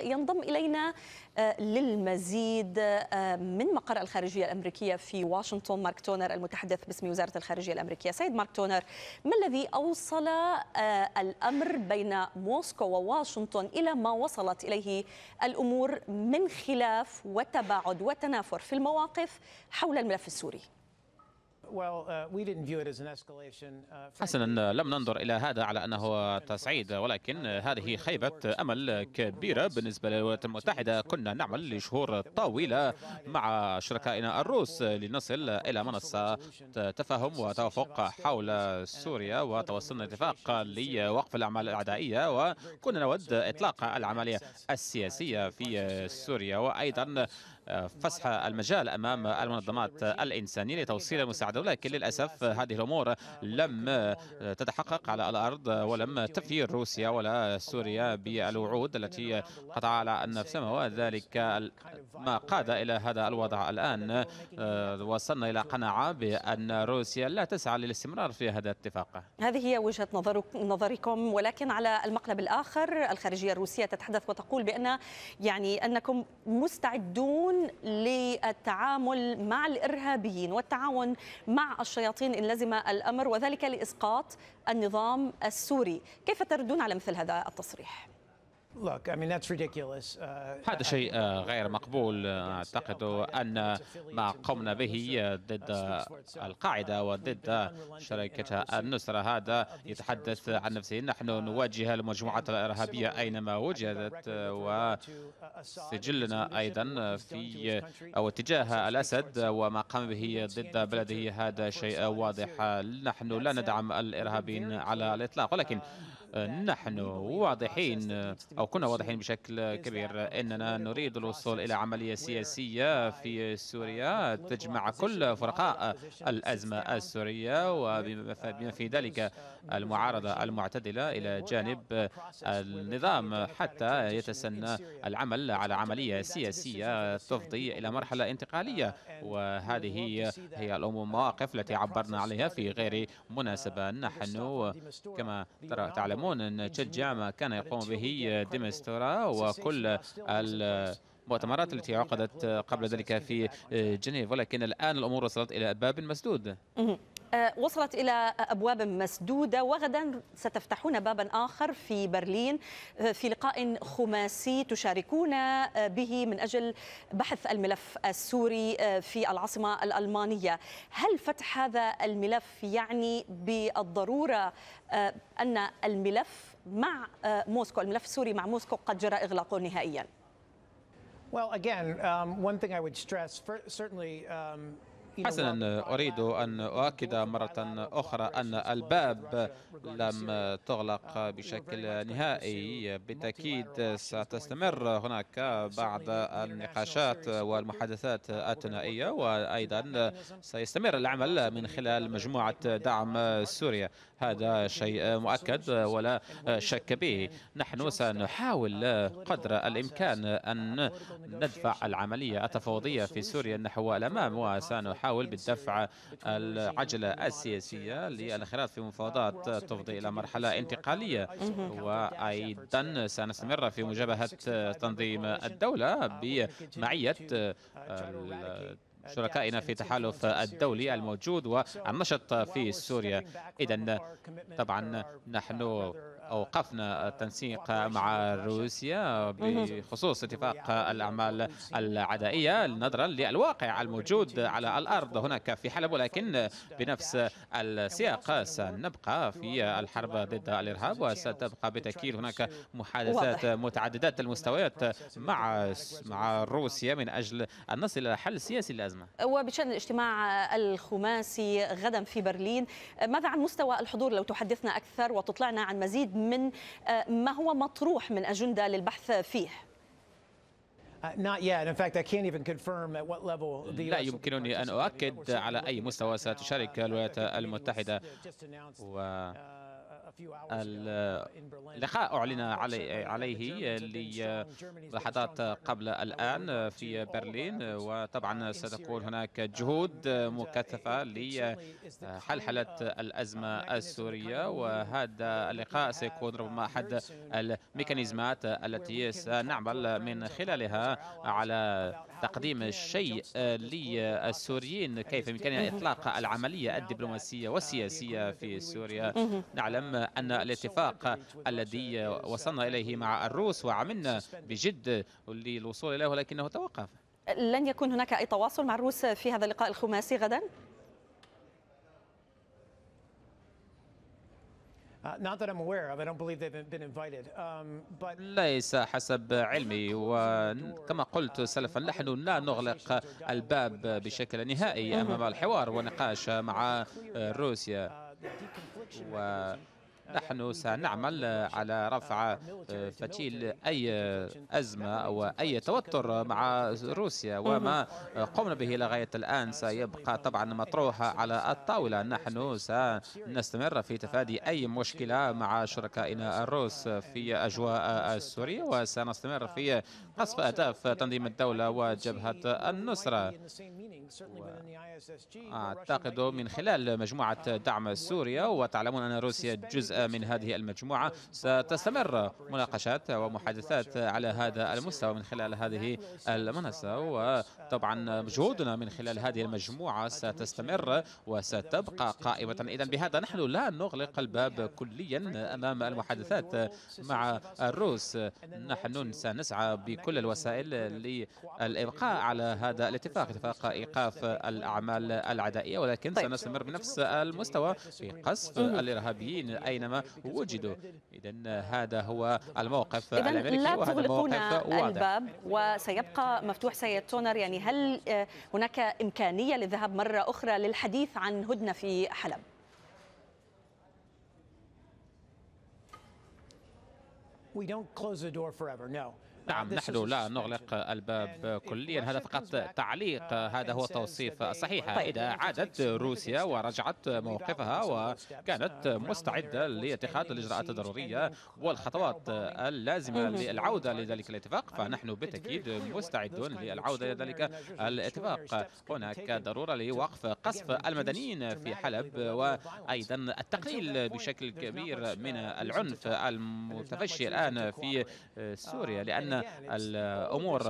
ينضم إلينا آه، للمزيد آه، من مقر الخارجية الأمريكية في واشنطن مارك تونر المتحدث باسم وزارة الخارجية الأمريكية سيد مارك تونر ما الذي أوصل آه، الأمر بين موسكو وواشنطن إلى ما وصلت إليه الأمور من خلاف وتباعد وتنافر في المواقف حول الملف السوري Uh, uh, حسنا آه، لم ننظر إلى هذا على أنه تصعيد ولكن آه، هذه خيبة أمل كبيرة بالنسبة للولايات المتحدة كنا نعمل لشهور طويلة مع شركائنا الروس لنصل إلى منصة تفاهم وتوافق حول سوريا وتوصلنا اتفاق لوقف الأعمال العدائية وكنا نود إطلاق العملية السياسية في سوريا وأيضا فسح المجال أمام المنظمات الإنسانية لتوصيل المساعدة ولكن للأسف هذه الأمور لم تتحقق على الأرض ولم تفير روسيا ولا سوريا بالوعود التي قطع على نفسها وذلك ما قاد إلى هذا الوضع الآن آه، وصلنا إلى قناعة بأن روسيا لا تسعى للاستمرار في هذا الاتفاق هذه هي وجهة نظر نظركم ولكن على المقلب الآخر الخارجية الروسية تتحدث وتقول بأن يعني أنكم مستعدون القانون للتعامل مع الإرهابيين والتعاون مع الشياطين إن لزم الأمر وذلك لإسقاط النظام السوري كيف تردون على مثل هذا التصريح؟ Uh, هذا شيء آه، غير مقبول آه، أعتقد أن ما قمنا به ضد القاعدة uh, وضد شركة النصرة هذا يتحدث عن نفسه نحن uh, نواجه المجموعات الإرهابية أينما وجدت وسجلنا آه، أيضا في أو اتجاه الأسد وما قام به ضد بلده هذا شيء واضح نحن لا ندعم الإرهابيين على الإطلاق ولكن نحن واضحين أو كنا واضحين بشكل كبير أننا نريد الوصول إلى عملية سياسية في سوريا تجمع كل فرقاء الأزمة السورية وبما في ذلك المعارضة المعتدلة إلى جانب النظام حتى يتسنى العمل على عملية سياسية تفضي إلى مرحلة انتقالية وهذه هي المواقف التي عبرنا عليها في غير مناسبة نحن كما ترى تعلمون يقومون أن تشجع ما كان يقوم به ديمستورا وكل المؤتمرات التي عقدت قبل ذلك في جنيف ولكن الآن الأمور وصلت إلى باب مسدود آه، وصلت إلى أبواب مسدودة وغدا ستفتحون بابا آخر في برلين آه، في لقاء خماسي تشاركون آه، به من أجل بحث الملف السوري في العاصمة الألمانية هل فتح هذا الملف يعني بالضرورة أن الملف مع موسكو الملف السوري مع موسكو قد جرى إغلاقه نهائيا Well, again, um, one thing I would stress, for, certainly um, حسنا أريد أن أؤكد مرة أخرى أن الباب لم تغلق بشكل نهائي بالتأكيد ستستمر هناك بعض النقاشات والمحادثات الثنائية وأيضا سيستمر العمل من خلال مجموعة دعم سوريا هذا شيء مؤكد ولا شك به نحن سنحاول قدر الإمكان أن ندفع العملية التفاوضية في سوريا نحو الأمام وسنحاول تحاول بالدفع العجلة السياسية للانخراط في مفاوضات تفضي إلى مرحلة انتقالية وأيضا سنستمر في آه، مجابهة تنظيم الدولة آه، بمعية uh, آه، شركائنا في التحالف الدولي الموجود والنشط في سوريا إذا طبعا نحن أوقفنا التنسيق مع روسيا بخصوص اتفاق الأعمال العدائية نظرا للواقع الموجود على الأرض هناك في حلب ولكن بنفس السياق سنبقى في الحرب ضد الإرهاب وستبقى بتاكيد هناك محادثات متعددة المستويات مع مع روسيا من أجل أن نصل إلى حل سياسي للأزمة وبشأن الاجتماع الخماسي غدا في برلين ماذا عن مستوى الحضور لو تحدثنا أكثر وتطلعنا عن مزيد من آه، ما هو مطروح من أجندة للبحث فيه؟ uh, لا يمكنني أن أؤكد على أي مستوى ستشارك الولايات المتحدة و uh, Uh, اللقاء أعلن uh, علي عليه للحظات قبل الآن في برلين وطبعا ستكون هناك uh, جهود مكثفة لحلحلة الأزمة السورية وهذا اللقاء سيكون ربما أحد الميكانيزمات التي سنعمل من خلالها على تقديم الشيء آه، للسوريين كيف بإمكاننا إطلاق العملية الدبلوماسية والسياسية في سوريا نعلم أن الاتفاق الذي وصلنا إليه مع الروس وعملنا بجد للوصول إليه ولكنه توقف لن يكون هناك أي تواصل مع الروس في هذا اللقاء الخماسي غداً؟ ليس حسب علمي وكما قلت سلفا نحن لا نغلق الباب بشكل نهائي أمام الحوار والنقاش مع uh, روسيا نحن سنعمل على رفع آه، فتيل أي أزمة أو أي توتر مع روسيا وما قمنا به لغاية الآن سيبقى طبعا مطروحة على الطاولة نحن سنستمر في تفادي أي مشكلة مع شركائنا الروس في أجواء سوريا وسنستمر في قصف أهداف تنظيم الدولة وجبهة النصرة أعتقد من خلال مجموعة دعم سوريا وتعلمون أن روسيا جزء من هذه المجموعة ستستمر مناقشات ومحادثات على هذا المستوى من خلال هذه المنصة وطبعا جهودنا من خلال هذه المجموعة ستستمر وستبقى قائمة إذا بهذا نحن لا نغلق الباب كليا أمام المحادثات مع الروس نحن سنسعى بكل الوسائل للإبقاء على هذا الاتفاق اتفاق إيقاف الأعمال العدائية ولكن طيب. سنستمر بنفس المستوى في قصف الإرهابيين أين بينما وجدوا إذا هذا هو الموقف الأمريكي لا تغلقون الباب وسيبقى مفتوح سيد تونر يعني هل هناك إمكانية للذهاب مرة أخرى للحديث عن هدنة في حلب؟ We don't close the door forever, no. نعم نحن لا نغلق الباب يعني إيه، كليا هذا فقط تعليق آه، هذا هو التوصيف الصحيح طيب، إذا عادت روسيا ورجعت موقفها وكانت مستعدة لاتخاذ الإجراءات الضرورية والخطوات اللازمة للعودة لذلك الاتفاق فنحن بالتأكيد مستعدون للعودة لذلك الاتفاق هناك ضرورة لوقف قصف المدنيين في حلب وأيضا التقليل بشكل كبير من uh, العنف المتفشي الآن في سوريا لأن الأمور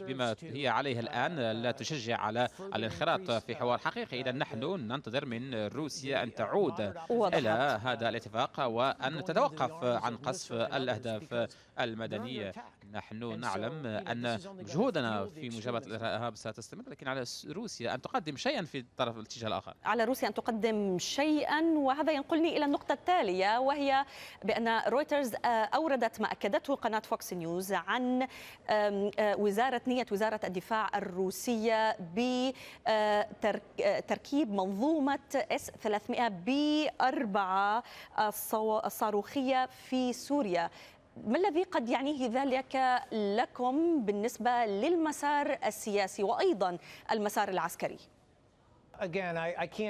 بما هي عليه الآن لا تشجع على الانخراط في حوار حقيقي إذا نحن ننتظر من روسيا أن تعود إلى هذا الاتفاق وأن تتوقف عن قصف الأهداف المدنية نحن نعلم أن جهودنا في مجابهة الإرهاب ستستمر لكن على روسيا أن تقدم شيئا في الطرف الاتجاه الآخر على روسيا أن تقدم شيئا وهذا ينقلني إلى النقطة التالية وهي بأن رويترز آه، أوردت ما أكدته قناة فوكس نيوز عن آه، وزارة نية وزارة الدفاع الروسية بتركيب آه، منظومة اس 300 بأربعة الصاروخية في سوريا ما الذي قد يعنيه ذلك لكم بالنسبة للمسار السياسي وأيضا المسار العسكري؟ لا uh,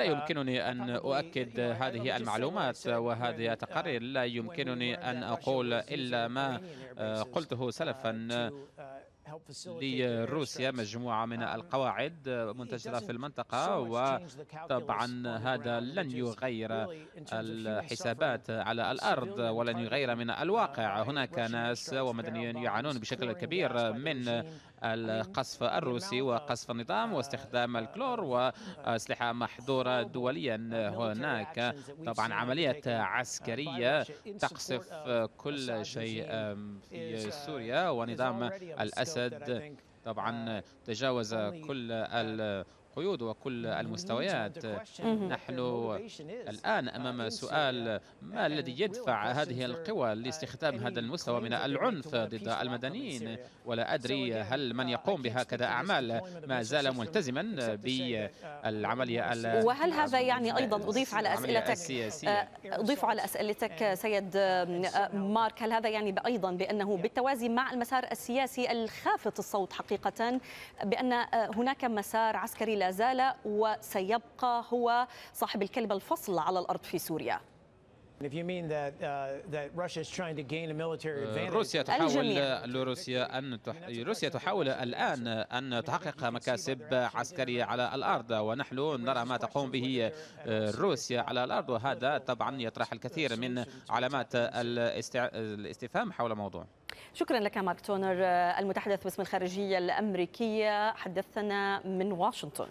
يمكنني أن أؤكد هذه المعلومات وهذه uh, التقارير لا يمكنني uh, أن أقول إلا ما آه، قلته سلفا لروسيا مجموعة من um, القواعد منتشرة في المنطقة وطبعا هذا لن يغير الحسابات على الأرض ولن يغير من uh, الواقع هناك ناس ومدنيين يعانون بشكل كبير من أيوة. القصف الروسي نعم. وقصف النظام واستخدام الكلور وأسلحة محظورة دوليا هناك طبعا عملية عسكرية تقصف كل شيء في سوريا ونظام الأسد طبعا تجاوز كل قيود وكل mm-hmm. المستويات mm-hmm. نحن الآن أمام سؤال ما الذي يدفع هذه القوى uh, لاستخدام هذا المستوى من العنف ضد المدنيين ولا أدري هل من uh, يقوم بهكذا أعمال ما زال ملتزما بالعملية uh, وهل هذا يعني أيضا آه، أضيف على أسئلتك أضيف على أسئلتك سيد آه، مارك هل هذا يعني أيضا بأنه بالتوازي مع المسار السياسي الخافت الصوت حقيقة بأن آه، هناك مسار عسكري لا زال وسيبقى هو صاحب الكلمة الفصل على الأرض في سوريا روسيا uh, uh, تحاول لروسيا أن تح... روسيا تحاول الآن أن تحقق مكاسب عسكرية على الأرض ونحن نرى ما تقوم به uh, روسيا على الأرض وهذا طبعا يطرح الكثير من علامات الاستفهام حول الموضوع شكرا لك مارك تونر آه، المتحدث باسم الخارجية الأمريكية حدثنا من واشنطن